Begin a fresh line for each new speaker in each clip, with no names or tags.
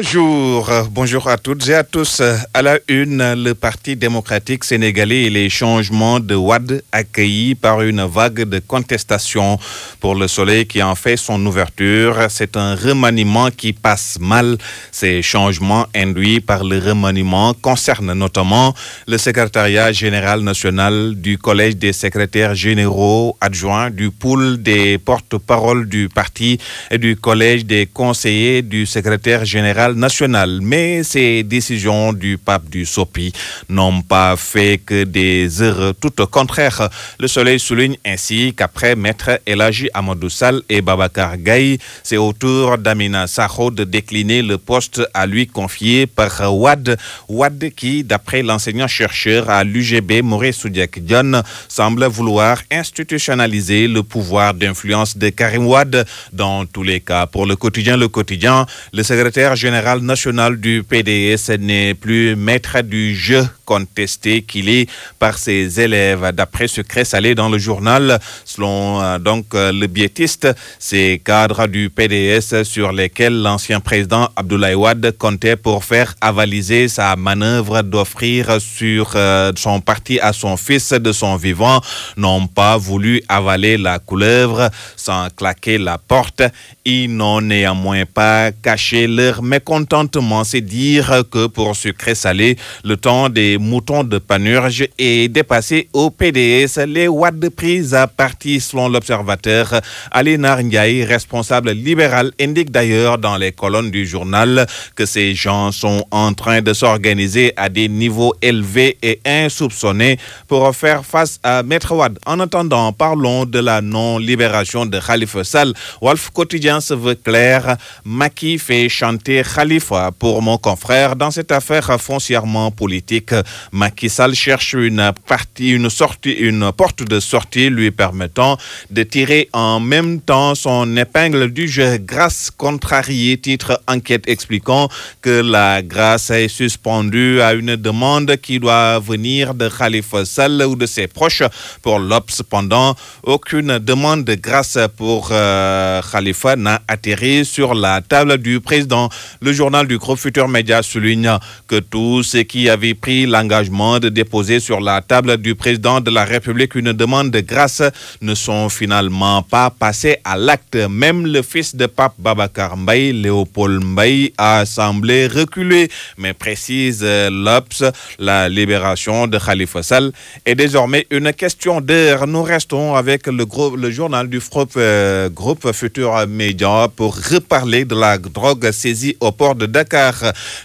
Bonjour, bonjour à toutes et à tous. À la une, le Parti démocratique sénégalais et les changements de WAD accueillis par une vague de contestation pour le soleil qui en fait son ouverture. C'est un remaniement qui passe mal. Ces changements induits par le remaniement concernent notamment le secrétariat général national du Collège des secrétaires généraux adjoints du pool des porte paroles du parti et du Collège des conseillers du secrétaire général national, Mais ces décisions du pape du Sopi n'ont pas fait que des erreurs. Tout au contraire, le soleil souligne ainsi qu'après Maître Elagi Amadou Sal et Babacar Gaye, c'est au tour d'Amina Sarro de décliner le poste à lui confié par Wad. Wad qui, d'après l'enseignant-chercheur à l'UGB Maurice Soudiak Dion, semble vouloir institutionnaliser le pouvoir d'influence de Karim Wad. Dans tous les cas, pour le quotidien, le quotidien, le secrétaire général général national du PDS n'est plus maître du jeu contesté qu'il est par ses élèves. D'après Secret Salé dans le journal, selon euh, donc euh, le biétiste, ces cadres du PDS sur lesquels l'ancien président Abdoulaye Wade comptait pour faire avaliser sa manœuvre d'offrir sur euh, son parti à son fils de son vivant n'ont pas voulu avaler la couleuvre sans claquer la porte. Ils n'ont néanmoins pas caché leur mécontentement. C'est dire que pour Secret Salé, le temps des moutons de panurge et dépasser au PDS les watts de prise à partie selon l'observateur. Alina Ndiaye, responsable libéral, indique d'ailleurs dans les colonnes du journal que ces gens sont en train de s'organiser à des niveaux élevés et insoupçonnés pour faire face à Maître Wad. En attendant, parlons de la non-libération de Khalifa Sall. Wolf Quotidien se veut clair. Maki fait chanter Khalifa pour mon confrère dans cette affaire foncièrement politique. Macky Sall cherche une partie, une sortie, une porte de sortie lui permettant de tirer en même temps son épingle du jeu grâce contrariée, titre enquête expliquant que la grâce est suspendue à une demande qui doit venir de Khalifa Sall ou de ses proches pour l'Obs. cependant, aucune demande de grâce pour euh, Khalifa n'a atterri sur la table du président. Le journal du gros futur média souligne que tous ceux qui avaient pris la l'engagement de déposer sur la table du président de la République une demande de grâce ne sont finalement pas passés à l'acte. Même le fils de pape Babacar Mbaye, Léopold Mbaye, a semblé reculer, mais précise euh, l'Obs, la libération de Khalifa Sall est désormais une question d'heure. Nous restons avec le, journal du groupe, euh, groupe Futur Média pour reparler de la drogue saisie au port de Dakar.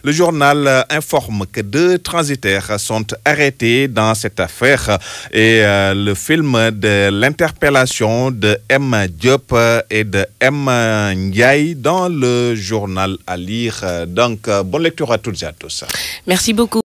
Le journal euh, informe que deux transitaires sont arrêtés dans cette affaire et euh, le film de l'interpellation de M. Diop et de M. Ndiaye dans le journal à lire. Donc, bonne lecture à toutes et à tous. Merci beaucoup.